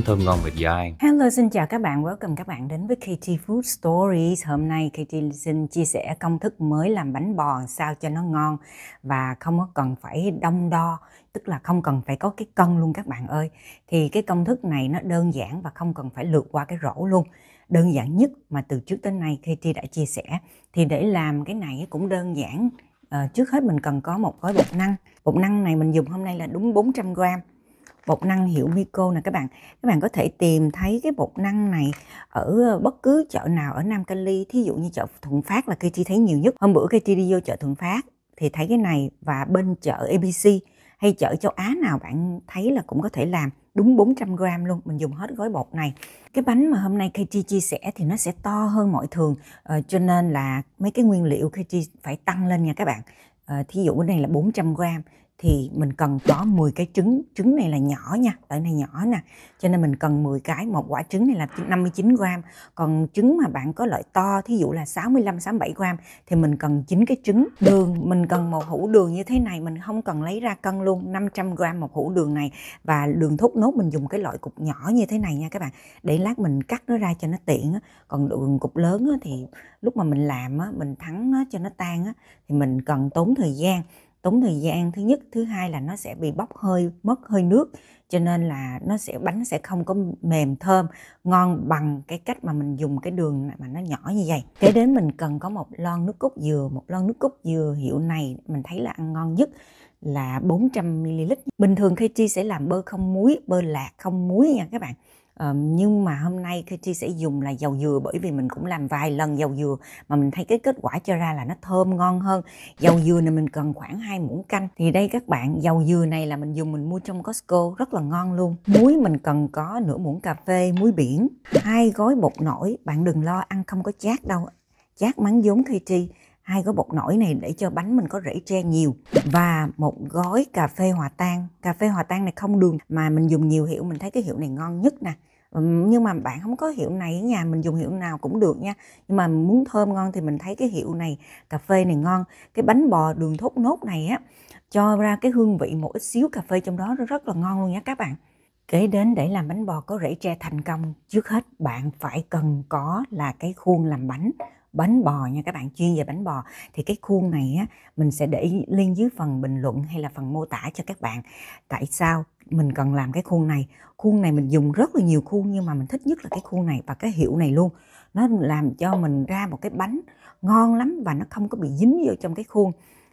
món thơm ngon vịt dai. Hello, xin chào các bạn. Welcome các bạn đến với KT Food Stories. Hôm nay KT xin chia sẻ công thức mới làm bánh bò sao cho nó ngon và không có cần phải đông đo, tức là không cần phải có cái cân luôn các bạn ơi. Thì cái công thức này nó đơn giản và không cần phải lượt qua cái rổ luôn đơn giản nhất mà từ trước đến nay KT đã chia sẻ thì để làm cái này cũng đơn giản à, trước hết mình cần có một gói bột năng bột năng này mình dùng hôm nay là đúng 400 gram bột năng hiệu Miko nè các bạn các bạn có thể tìm thấy cái bột năng này ở ờ, bất cứ chợ nào ở Nam Cali thí dụ như chợ Thuận Phát là Katie thấy nhiều nhất hôm bữa Katie đi vô chợ Thuận Phát thì thấy cái này và bên chợ ABC hay chợ châu Á nào bạn thấy là cũng có thể làm đúng 400 gram luôn mình dùng hết gói bột này cái bánh mà hôm nay KT chia sẻ thì nó sẽ to hơn mọi thường ờ, cho nên là mấy cái nguyên liệu KT phải tăng lên nha các bạn ờ, thí dụ bên này là 400 gram thì mình cần có 10 cái trứng trứng này là nhỏ nha loại này nhỏ nè cho nên mình cần 10 cái một quả trứng này là 59 gram còn trứng mà bạn có loại to thí dụ là 65 67 gram thì mình cần 9 cái trứng đường mình cần một hũ đường như thế này mình không cần lấy ra cân luôn 500 gram một hũ đường này và đường thốt nốt mình dùng cái loại cục nhỏ như thế này nha các bạn để lát mình cắt nó ra cho nó tiện còn đường cục lớn thì lúc mà mình làm mình thắng cho nó tan thì mình cần tốn thời gian tốn thời gian thứ nhất thứ hai là nó sẽ bị bốc hơi mất hơi nước cho nên là nó sẽ bánh sẽ không có mềm thơm ngon bằng cái cách mà mình dùng cái đường mà nó nhỏ như vậy kế đến mình cần có một lon nước cốt dừa một lon nước cốt dừa hiệu này mình thấy là ăn ngon nhất là 400ml bình thường khi chi sẽ làm bơ không muối bơ lạc không muối nha các bạn nhưng mà hôm nay Katie sẽ dùng là dầu dừa bởi vì mình cũng làm vài lần dầu dừa mà mình thấy cái kết quả cho ra là nó thơm ngon hơn dầu dừa này mình cần khoảng hai muỗng canh thì đây các bạn dầu dừa này là mình dùng mình mua trong Costco rất là ngon luôn muối mình cần có nửa muỗng cà phê muối biển hai gói bột nổi bạn đừng lo ăn không có chát đâu chát mắng vốn Katie hai gói bột nổi này để cho bánh mình có rễ tre nhiều và một gói cà phê hòa tan cà phê hòa tan này không đường mà mình dùng nhiều hiệu mình thấy cái hiệu này ngon nhất nè nhưng mà bạn không có hiệu này ở nhà mình dùng hiệu nào cũng được nha nhưng mà muốn thơm ngon thì mình thấy cái hiệu này cà phê này ngon cái bánh bò đường thốt nốt này á cho ra cái hương vị một ít xíu cà phê trong đó rất là ngon luôn nha các bạn Kế đến để làm bánh bò có rễ tre thành công, trước hết bạn phải cần có là cái khuôn làm bánh bánh bò nha các bạn chuyên về bánh bò thì cái khuôn này á, mình sẽ để lên dưới phần bình luận hay là phần mô tả cho các bạn tại sao mình cần làm cái khuôn này khuôn này mình dùng rất là nhiều khuôn nhưng mà mình thích nhất là cái khuôn này và cái hiệu này luôn nó làm cho mình ra một cái bánh ngon lắm và nó không có bị dính vô trong cái khuôn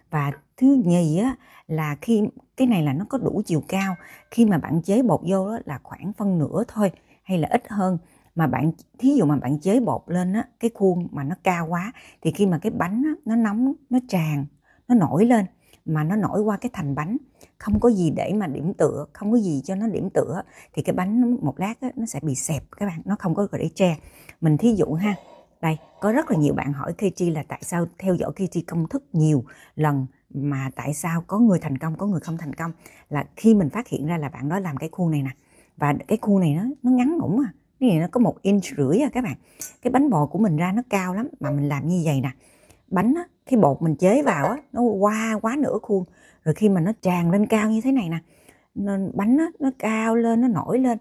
và thứ nhì á là khi cái này là nó có đủ chiều cao khi mà bạn chế bột vô đó là khoảng phân nửa thôi hay là ít hơn mà bạn thí dụ mà bạn chế bột lên á cái khuôn mà nó cao quá thì khi mà cái bánh á, nó nóng nó tràn nó nổi lên mà nó nổi qua cái thành bánh không có gì để mà điểm tựa không có gì cho nó điểm tựa thì cái bánh một lát á, nó sẽ bị xẹp các bạn nó không có để tre mình thí dụ ha đây có rất là nhiều bạn hỏi KT là tại sao theo dõi KT công thức nhiều lần mà tại sao có người thành công có người không thành công là khi mình phát hiện ra là bạn đó làm cái khuôn này nè và cái khuôn này nó nó ngắn ngủn à cái này nó có một inch rưỡi à các bạn cái bánh bò của mình ra nó cao lắm mà mình làm như vậy nè bánh á, cái bột mình chế vào á, nó qua quá nửa khuôn rồi khi mà nó tràn lên cao như thế này nè nên bánh á, nó cao lên nó nổi lên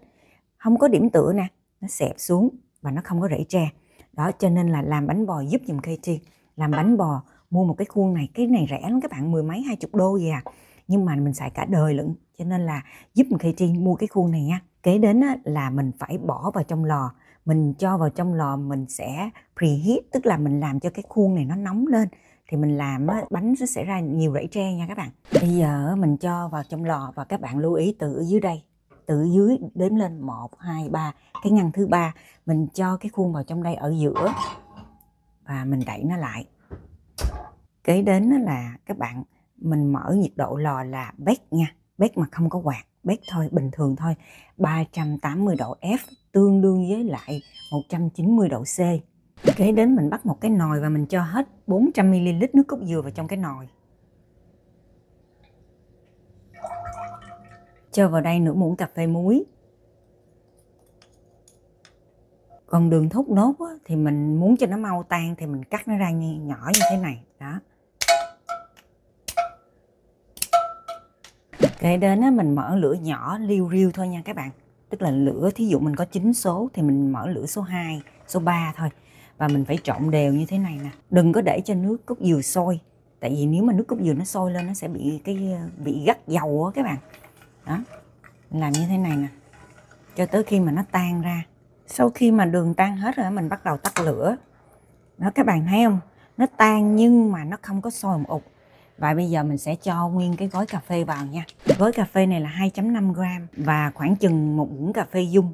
không có điểm tựa nè nó xẹp xuống và nó không có rễ tre đó cho nên là làm bánh bò giúp dùm KT làm bánh bò mua một cái khuôn này cái này rẻ lắm các bạn mười mấy hai chục đô gì à nhưng mà mình xài cả đời lận cho nên là giúp mình khi chi mua cái khuôn này nha kế đến là mình phải bỏ vào trong lò mình cho vào trong lò mình sẽ preheat tức là mình làm cho cái khuôn này nó nóng lên thì mình làm bánh sẽ ra nhiều rẫy tre nha các bạn bây giờ mình cho vào trong lò và các bạn lưu ý từ dưới đây từ dưới đếm lên 1, 2, 3 cái ngăn thứ ba mình cho cái khuôn vào trong đây ở giữa và mình đẩy nó lại kế đến là các bạn mình mở nhiệt độ lò là bếp nha bếp mà không có quạt bếp thôi bình thường thôi 380 độ F tương đương với lại 190 độ C kế đến mình bắt một cái nồi và mình cho hết 400ml nước cốt dừa vào trong cái nồi cho vào đây nửa muỗng cà phê muối còn đường thốt nốt á, thì mình muốn cho nó mau tan thì mình cắt nó ra nhỏ như thế này đó kể đến á, mình mở lửa nhỏ liu riu thôi nha các bạn tức là lửa thí dụ mình có 9 số thì mình mở lửa số 2 số 3 thôi và mình phải trộn đều như thế này nè đừng có để cho nước cốt dừa sôi tại vì nếu mà nước cốt dừa nó sôi lên nó sẽ bị cái ờ, bị gắt dầu á các bạn đó làm như thế này nè cho tới khi mà nó tan ra sau khi mà đường tan hết rồi mình bắt đầu tắt lửa đó các bạn thấy không nó tan nhưng mà nó không có sôi một ụt và bây giờ mình sẽ cho nguyên cái gói cà phê vào nha gói cà phê này là 2.5 gram và khoảng chừng một muỗng cà phê dung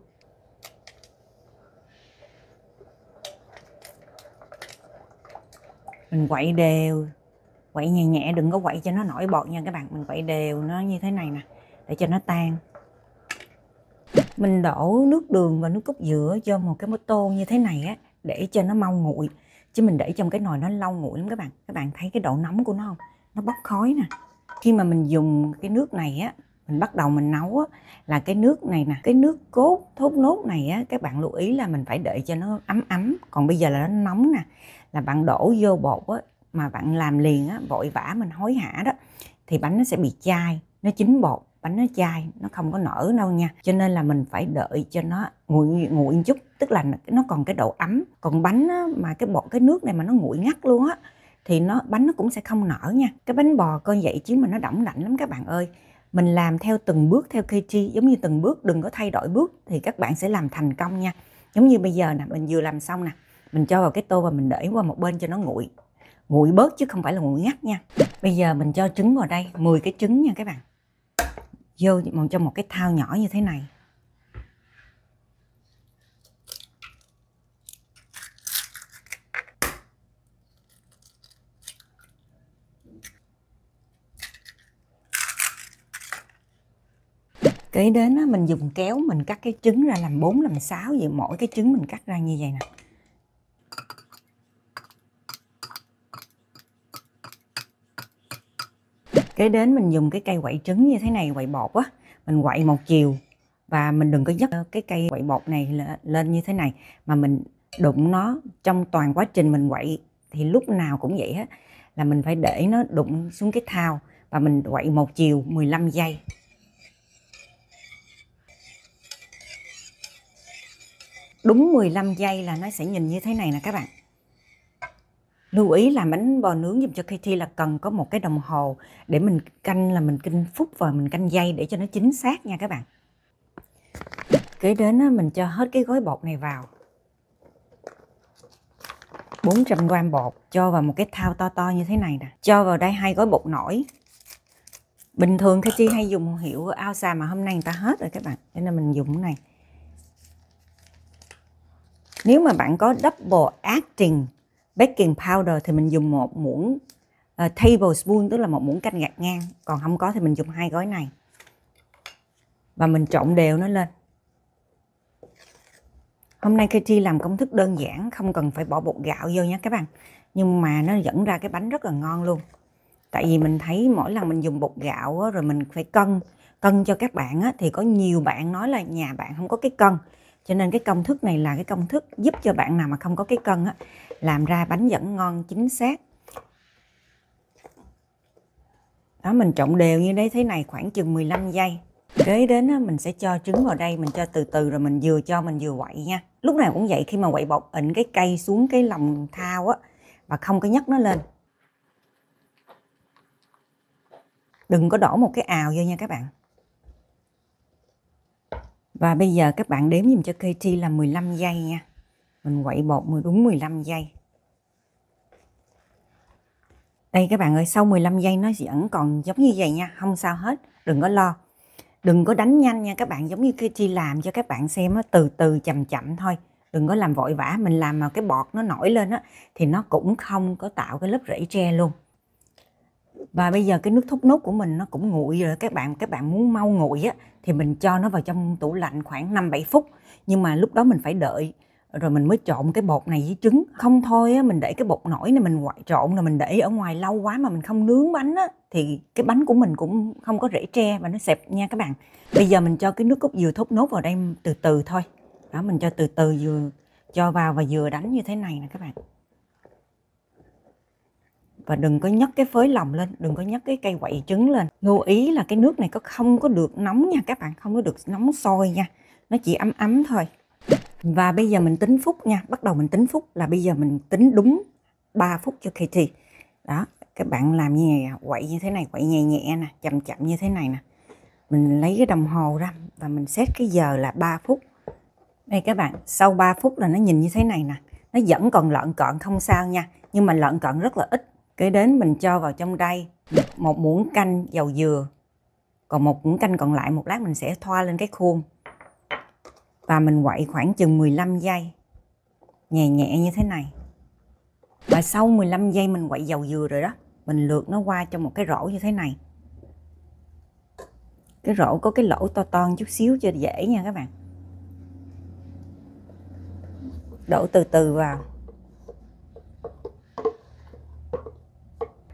mình quậy đều quậy nhẹ nhẹ đừng có quậy cho nó nổi bọt nha các bạn mình quậy đều nó như thế này nè để cho nó tan mình đổ nước đường và nước cốt dừa cho một cái mô tô như thế này á để cho nó mau nguội chứ mình để trong cái nồi nó lâu nguội lắm các bạn các bạn thấy cái độ nóng của nó không nó bốc khói nè khi mà mình dùng cái nước này á mình bắt đầu mình nấu á, là cái nước này nè cái nước cốt thốt nốt này á các bạn lưu ý là mình phải đợi cho nó ấm ấm còn bây giờ là nó nóng nè là bạn đổ vô bột á mà bạn làm liền á vội vã mình hối hả đó thì bánh nó sẽ bị chai nó chín bột bánh nó chai nó không có nở đâu nha cho nên là mình phải đợi cho nó nguội nguội chút tức là nó còn cái độ ấm còn bánh á, mà cái bột cái nước này mà nó nguội ngắt luôn á thì nó bánh nó cũng sẽ không nở nha cái bánh bò con vậy chứ mà nó đỏng đảnh lắm các bạn ơi mình làm theo từng bước theo KG giống như từng bước đừng có thay đổi bước thì các bạn sẽ làm thành công nha giống như bây giờ nè mình vừa làm xong nè mình cho vào cái tô và mình để qua một bên cho nó nguội nguội bớt chứ không phải là nguội ngắt nha bây giờ mình cho trứng vào đây 10 cái trứng nha các bạn vô một trong một cái thao nhỏ như thế này kế đến á, mình dùng kéo mình cắt cái trứng ra làm bốn làm sáu vậy mỗi cái trứng mình cắt ra như vậy nè kế đến mình dùng cái cây quậy trứng như thế này quậy bột á mình quậy một chiều và mình đừng có dắt cái cây quậy bột này lên như thế này mà mình đụng nó trong toàn quá trình mình quậy thì lúc nào cũng vậy á là mình phải để nó đụng xuống cái thao và mình quậy một chiều 15 giây đúng 15 giây là nó sẽ nhìn như thế này nè các bạn lưu ý là bánh bò nướng dùm cho Katie là cần có một cái đồng hồ để mình canh là mình canh phút và mình canh giây để cho nó chính xác nha các bạn kế đến mình cho hết cái gói bột này vào 400 gram bột cho vào một cái thao to to như thế này nè cho vào đây hai gói bột nổi bình thường Katie hay dùng hiệu ao xà mà hôm nay người ta hết rồi các bạn cho nên mình dùng cái này nếu mà bạn có double acting baking powder thì mình dùng một muỗng uh, tablespoon tức là một muỗng canh gạt ngang còn không có thì mình dùng hai gói này và mình trộn đều nó lên hôm nay Katie làm công thức đơn giản không cần phải bỏ bột gạo vô nha các bạn nhưng mà nó dẫn ra cái bánh rất là ngon luôn tại vì mình thấy mỗi lần mình dùng bột gạo á, rồi mình phải cân cân cho các bạn á, thì có nhiều bạn nói là nhà bạn không có cái cân cho nên cái công thức này là cái công thức giúp cho bạn nào mà không có cái cân á, làm ra bánh vẫn ngon chính xác đó mình trộn đều như đấy thế này khoảng chừng 15 giây kế đến á, mình sẽ cho trứng vào đây mình cho từ từ rồi mình vừa cho mình vừa quậy nha lúc nào cũng vậy khi mà quậy bột ịnh cái cây xuống cái lòng thao á và không có nhấc nó lên đừng có đổ một cái ào vô nha các bạn và bây giờ các bạn đếm dùm cho KT là 15 giây nha. Mình quậy bột đúng 15 giây. Đây các bạn ơi, sau 15 giây nó vẫn còn giống như vậy nha, không sao hết, đừng có lo. Đừng có đánh nhanh nha các bạn, giống như KT làm cho các bạn xem từ từ chậm chậm thôi. Đừng có làm vội vã, mình làm mà cái bọt nó nổi lên á, thì nó cũng không có tạo cái lớp rễ tre luôn và bây giờ cái nước thốt nốt của mình nó cũng nguội rồi các bạn các bạn muốn mau nguội á thì mình cho nó vào trong tủ lạnh khoảng 5 7 phút nhưng mà lúc đó mình phải đợi rồi mình mới trộn cái bột này với trứng không thôi á mình để cái bột nổi này mình ngoại trộn rồi mình để ở ngoài lâu quá mà mình không nướng bánh á thì cái bánh của mình cũng không có rễ tre và nó xẹp nha các bạn bây giờ mình cho cái nước cốt dừa thốt nốt vào đây từ từ thôi đó mình cho từ từ dừa cho vào và dừa đánh như thế này nè các bạn và đừng có nhấc cái phới lòng lên đừng có nhấc cái cây quậy trứng lên lưu ý là cái nước này có không có được nóng nha các bạn không có được nóng sôi nha nó chỉ ấm ấm thôi và bây giờ mình tính phút nha bắt đầu mình tính phút là bây giờ mình tính đúng 3 phút cho KT đó các bạn làm như này quậy như thế này quậy nhẹ nhẹ nè chậm chậm như thế này nè mình lấy cái đồng hồ ra và mình xét cái giờ là 3 phút đây các bạn sau 3 phút là nó nhìn như thế này nè nó vẫn còn lợn cợn không sao nha nhưng mà lợn cợn rất là ít kế đến mình cho vào trong đây một muỗng canh dầu dừa còn một muỗng canh còn lại một lát mình sẽ thoa lên cái khuôn và mình quậy khoảng chừng 15 giây nhẹ nhẹ như thế này và sau 15 giây mình quậy dầu dừa rồi đó mình lượt nó qua trong một cái rổ như thế này cái rổ có cái lỗ to to chút xíu cho dễ nha các bạn đổ từ từ vào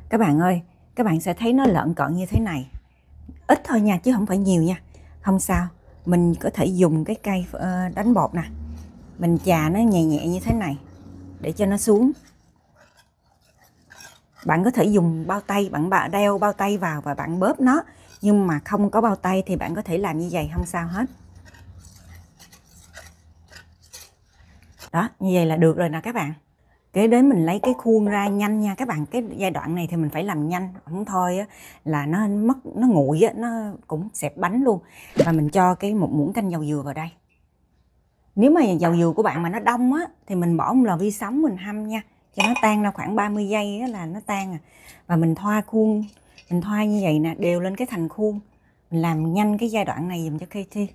các bạn ơi các bạn sẽ thấy nó lợn cợn như thế này ít thôi nha chứ không phải nhiều nha không sao mình có thể dùng cái cây ờ, đánh bột nè mình chà nó nhẹ nhẹ như thế này để cho nó xuống bạn có thể dùng bao tay bạn bạ đeo bao tay vào và bạn bóp nó nhưng mà không có bao tay thì bạn có thể làm như vậy không sao hết đó như vậy là được rồi nè các bạn kế đến mình lấy cái khuôn ra nhanh nha các bạn cái giai đoạn này thì mình phải làm nhanh không thôi á, là nó mất nó nguội á, nó cũng xẹp bánh luôn và mình cho cái một muỗng canh dầu dừa vào đây nếu mà dầu dừa của bạn mà nó đông á thì mình bỏ một lò vi sóng mình hâm nha cho nó tan ra khoảng 30 giây á, là nó tan à và mình thoa khuôn mình thoa như vậy nè đều lên cái thành khuôn mình làm nhanh cái giai đoạn này dùm cho Katie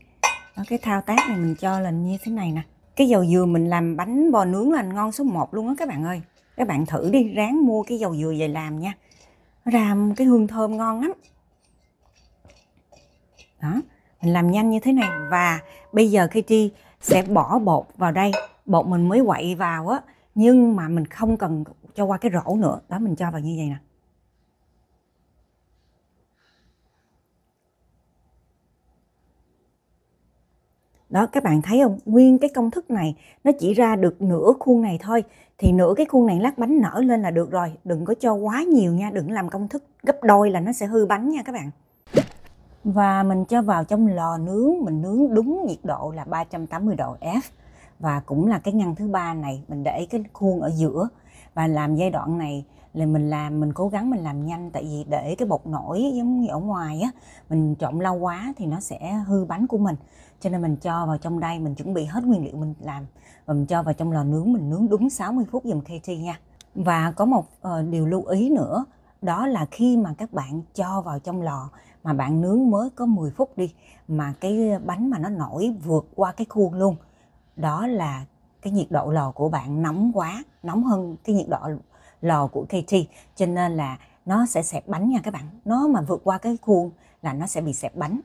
cái thao tác này mình cho lên như thế này nè cái dầu dừa mình làm bánh bò nướng là ngon số 1 luôn á các bạn ơi các bạn thử đi ráng mua cái dầu dừa về làm nha làm cái hương thơm ngon lắm đó mình làm nhanh như thế này và bây giờ khi chi sẽ bỏ bột vào đây bột mình mới quậy vào á nhưng mà mình không cần cho qua cái rổ nữa đó mình cho vào như vậy nè đó các bạn thấy không nguyên cái công thức này nó chỉ ra được nửa khuôn này thôi thì nửa cái khuôn này lát bánh nở lên là được rồi đừng có cho quá nhiều nha đừng làm công thức gấp đôi là nó sẽ hư bánh nha các bạn và mình cho vào trong lò nướng mình nướng đúng nhiệt độ là 380 độ F và cũng là cái ngăn thứ ba này mình để cái khuôn ở giữa và làm giai đoạn này là mình làm mình cố gắng mình làm nhanh tại vì để cái bột nổi giống như ở ngoài á mình trộn lâu quá thì nó sẽ hư bánh của mình cho nên mình cho vào trong đây mình chuẩn bị hết nguyên liệu mình làm và mình cho vào trong lò nướng mình nướng đúng 60 phút dùm KT nha và có một uh, điều lưu ý nữa đó là khi mà các bạn cho vào trong lò mà bạn nướng mới có 10 phút đi mà cái bánh mà nó nổi vượt qua cái khuôn luôn đó là cái nhiệt độ lò của bạn nóng quá nóng hơn cái nhiệt độ lò của KT cho nên là nó sẽ xẹp bánh nha các bạn nó mà vượt qua cái khuôn là nó sẽ bị xẹp bánh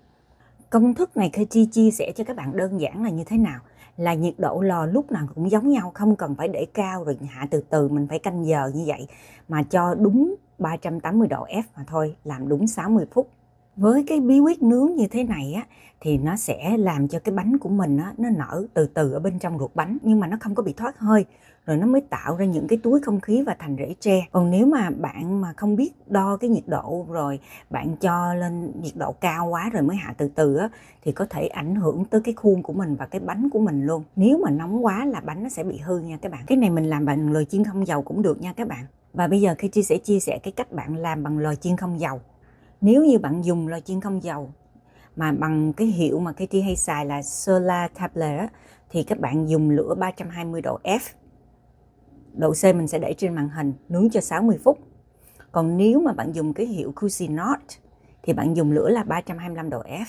công thức này KT chia sẻ cho các bạn đơn giản là như thế nào là nhiệt độ lò lúc nào cũng giống nhau không cần phải để cao rồi hạ từ từ mình phải canh giờ như vậy mà cho đúng 380 độ F mà thôi làm đúng 60 phút với cái bí quyết nướng như thế này á thì nó sẽ làm cho cái bánh của mình á, nó nở từ từ ở bên trong ruột bánh nhưng mà nó không có bị thoát hơi rồi nó mới tạo ra những cái túi không khí và thành rễ tre còn nếu mà bạn mà không biết đo cái nhiệt độ rồi bạn cho lên nhiệt độ cao quá rồi mới hạ từ từ á thì có thể ảnh hưởng tới cái khuôn của mình và cái bánh của mình luôn nếu mà nóng quá là bánh nó sẽ bị hư nha các bạn cái này mình làm bằng lồi chiên không dầu cũng được nha các bạn và bây giờ khi chia sẻ chia sẻ cái cách bạn làm bằng lò chiên không dầu. Nếu như bạn dùng lò chiên không dầu mà bằng cái hiệu mà Katie hay xài là Solar Tablet á, thì các bạn dùng lửa 320 độ F độ C mình sẽ để trên màn hình nướng cho 60 phút. Còn nếu mà bạn dùng cái hiệu Cuisinart thì bạn dùng lửa là 325 độ F,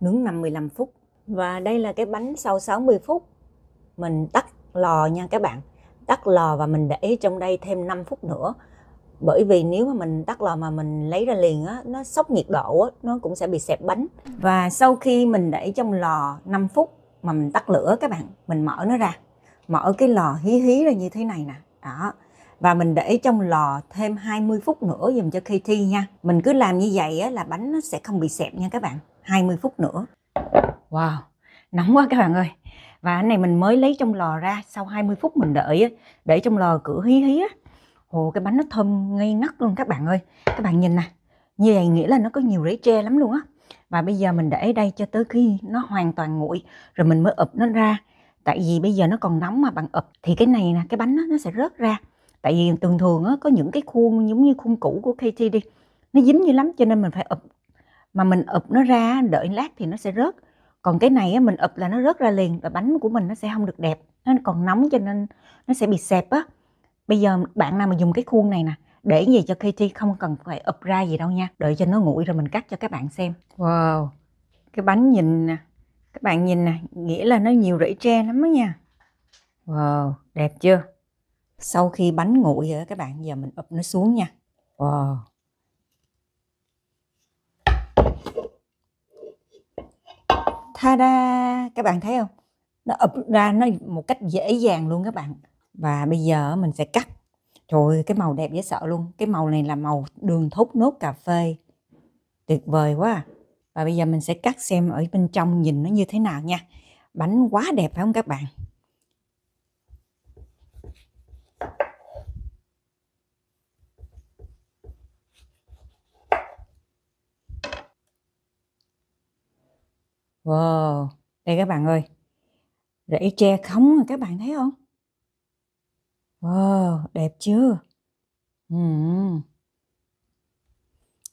nướng 55 phút. Và đây là cái bánh sau 60 phút. Mình tắt lò nha các bạn. Tắt lò và mình để trong đây thêm 5 phút nữa. Bởi vì nếu mà mình tắt lò mà mình lấy ra liền á, nó sốc nhiệt độ á, nó cũng sẽ bị xẹp bánh. Và sau khi mình để trong lò 5 phút mà mình tắt lửa các bạn, mình mở nó ra mở cái lò hí hí ra như thế này nè đó và mình để trong lò thêm 20 phút nữa dùm cho KT nha. Mình cứ làm như vậy á, là bánh nó sẽ không bị xẹp nha các bạn. 20 phút nữa. Wow, nóng quá các bạn ơi. Và cái này mình mới lấy trong lò ra sau 20 phút mình đợi á, để trong lò cửa hí hí á. Ồ cái bánh nó thơm ngây ngất luôn các bạn ơi. Các bạn nhìn nè. Như vậy nghĩa là nó có nhiều rễ tre lắm luôn á. Và bây giờ mình để đây cho tới khi nó hoàn toàn nguội rồi mình mới ụp nó ra tại vì bây giờ nó còn nóng mà bạn ụp thì cái này nè cái bánh đó, nó sẽ rớt ra tại vì thường thường á, có những cái khuôn giống như khuôn cũ của KT đi nó dính như lắm cho nên mình phải ụp mà mình ụp nó ra đợi lát thì nó sẽ rớt còn cái này á, mình ụp là nó rớt ra liền và bánh của mình nó sẽ không được đẹp nó còn nóng cho nên nó sẽ bị xẹp á bây giờ bạn nào mà dùng cái khuôn này nè để gì cho KT không cần phải ụp ra gì đâu nha đợi cho nó nguội rồi mình cắt cho các bạn xem wow cái bánh nhìn nè các bạn nhìn này nghĩa là nó nhiều rễ tre lắm đó nha wow đẹp chưa sau khi bánh nguội rồi các bạn giờ mình ụp nó xuống nha wow ta da các bạn thấy không nó ập ra nó một cách dễ dàng luôn các bạn và bây giờ mình sẽ cắt trời ơi, cái màu đẹp dễ sợ luôn cái màu này là màu đường thốt nốt cà phê tuyệt vời quá à và bây giờ mình sẽ cắt xem ở bên trong nhìn nó như thế nào nha bánh quá đẹp phải không các bạn Wow, đây các bạn ơi. Rễ tre khống các bạn thấy không? Wow, đẹp chưa? Ừm. Uhm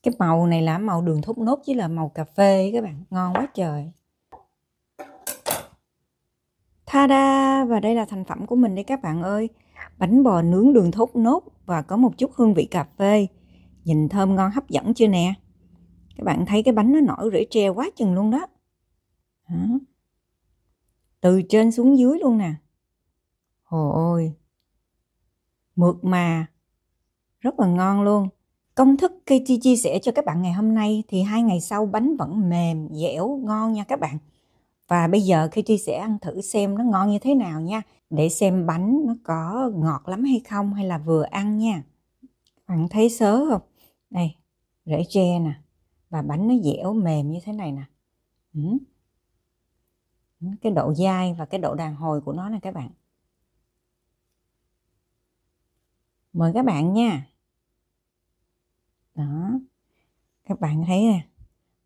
cái màu này là màu đường thốt nốt với là màu cà phê các bạn ngon quá trời Tada! Và đây là thành phẩm của mình đây các bạn ơi. Bánh bò nướng đường thốt nốt và có một chút hương vị cà phê. Nhìn thơm ngon hấp dẫn chưa nè? Các bạn thấy cái bánh nó nổi rễ tre quá chừng luôn đó. Hả? Từ trên xuống dưới luôn nè. Hồ ôi! Mượt mà! Rất là ngon luôn. Công thức KT chia sẻ cho các bạn ngày hôm nay thì hai ngày sau bánh vẫn mềm, dẻo, ngon nha các bạn. Và bây giờ KT sẽ ăn thử xem nó ngon như thế nào nha. Để xem bánh nó có ngọt lắm hay không hay là vừa ăn nha. Bạn thấy sớ không? Đây, rễ tre nè. Và bánh nó dẻo mềm như thế này nè. Cái độ dai và cái độ đàn hồi của nó nè các bạn. Mời các bạn nha đó các bạn thấy nè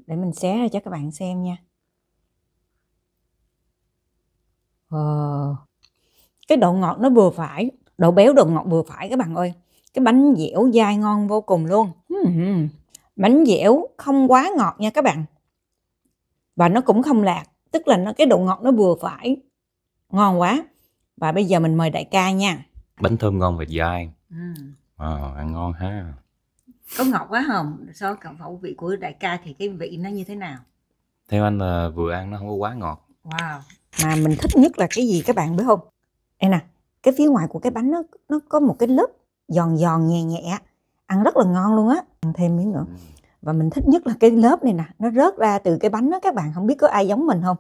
để mình xé ra cho các bạn xem nha ờ. cái độ ngọt nó vừa phải độ béo độ ngọt vừa phải các bạn ơi cái bánh dẻo dai ngon vô cùng luôn bánh dẻo không quá ngọt nha các bạn và nó cũng không lạc tức là nó cái độ ngọt nó vừa phải ngon quá và bây giờ mình mời đại ca nha bánh thơm ngon và dai ừ. à, ăn ngon ha có ngọt quá không so với khẩu vị của đại ca thì cái vị nó như thế nào theo anh là vừa ăn nó không có quá ngọt wow mà mình thích nhất là cái gì các bạn biết không đây nè cái phía ngoài của cái bánh nó nó có một cái lớp giòn giòn nhẹ nhẹ ăn rất là ngon luôn á ăn thêm miếng nữa ừ. và mình thích nhất là cái lớp này nè nó rớt ra từ cái bánh đó các bạn không biết có ai giống mình không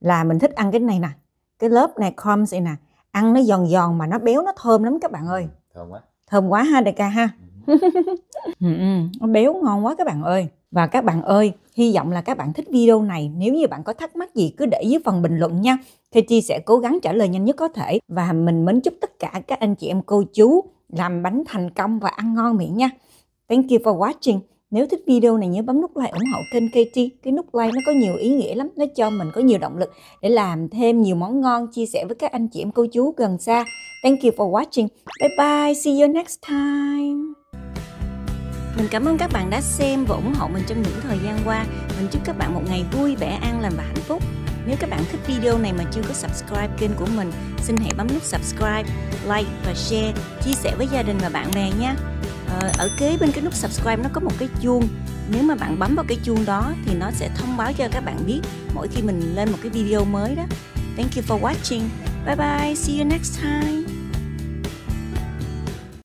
là mình thích ăn cái này nè cái lớp này crumbs này nè ăn nó giòn giòn mà nó béo nó thơm lắm các bạn ơi ừ, thơm quá thơm quá ha đại ca ha ừ Ừ, ừ. béo ngon quá các bạn ơi và các bạn ơi hy vọng là các bạn thích video này nếu như bạn có thắc mắc gì cứ để dưới phần bình luận nha thì chi sẽ cố gắng trả lời nhanh nhất có thể và mình mến chúc tất cả các anh chị em cô chú làm bánh thành công và ăn ngon miệng nha thank you for watching nếu thích video này nhớ bấm nút like ủng hộ kênh KT. Cái nút like nó có nhiều ý nghĩa lắm, nó cho mình có nhiều động lực để làm thêm nhiều món ngon chia sẻ với các anh chị em cô chú gần xa. Thank you for watching. Bye bye, see you next time. Mình cảm ơn các bạn đã xem và ủng hộ mình trong những thời gian qua. Mình chúc các bạn một ngày vui, vẻ an lành và hạnh phúc. Nếu các bạn thích video này mà chưa có subscribe kênh của mình, xin hãy bấm nút subscribe, like và share, chia sẻ với gia đình và bạn bè nha. Ờ, ở kế bên cái nút subscribe nó có một cái chuông. Nếu mà bạn bấm vào cái chuông đó thì nó sẽ thông báo cho các bạn biết mỗi khi mình lên một cái video mới đó. Thank you for watching. Bye bye. See you next time.